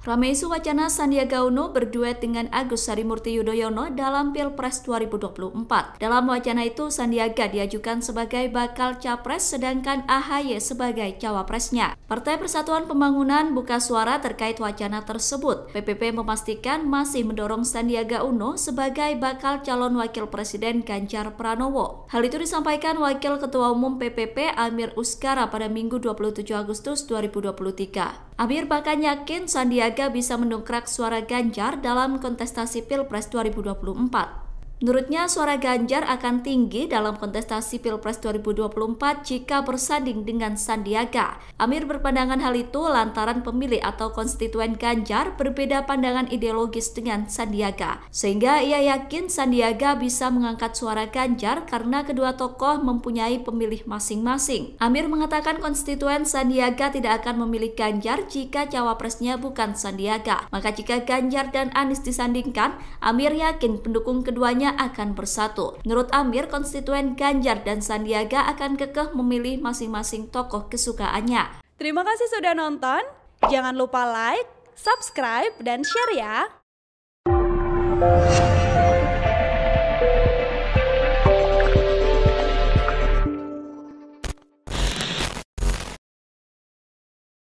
Rameisu wacana Sandiaga Uno berduet dengan Agus Harimurti Yudhoyono dalam Pilpres 2024. Dalam wacana itu, Sandiaga diajukan sebagai bakal capres sedangkan AHY sebagai cawapresnya. Partai Persatuan Pembangunan buka suara terkait wacana tersebut. PPP memastikan masih mendorong Sandiaga Uno sebagai bakal calon wakil presiden Ganjar Pranowo. Hal itu disampaikan Wakil Ketua Umum PPP Amir Uskara pada Minggu 27 Agustus 2023. Amir bahkan yakin Sandiaga bisa mendongkrak suara Ganjar dalam kontestasi Pilpres 2024. Menurutnya suara Ganjar akan tinggi dalam kontestasi Pilpres 2024 jika bersanding dengan Sandiaga. Amir berpandangan hal itu lantaran pemilih atau konstituen Ganjar berbeda pandangan ideologis dengan Sandiaga. Sehingga ia yakin Sandiaga bisa mengangkat suara Ganjar karena kedua tokoh mempunyai pemilih masing-masing. Amir mengatakan konstituen Sandiaga tidak akan memilih Ganjar jika cawapresnya bukan Sandiaga. Maka jika Ganjar dan Anies disandingkan, Amir yakin pendukung keduanya akan bersatu. Menurut Amir, konstituen Ganjar dan Sandiaga akan kekeh memilih masing-masing tokoh kesukaannya. Terima kasih sudah nonton. Jangan lupa like, subscribe, dan share ya.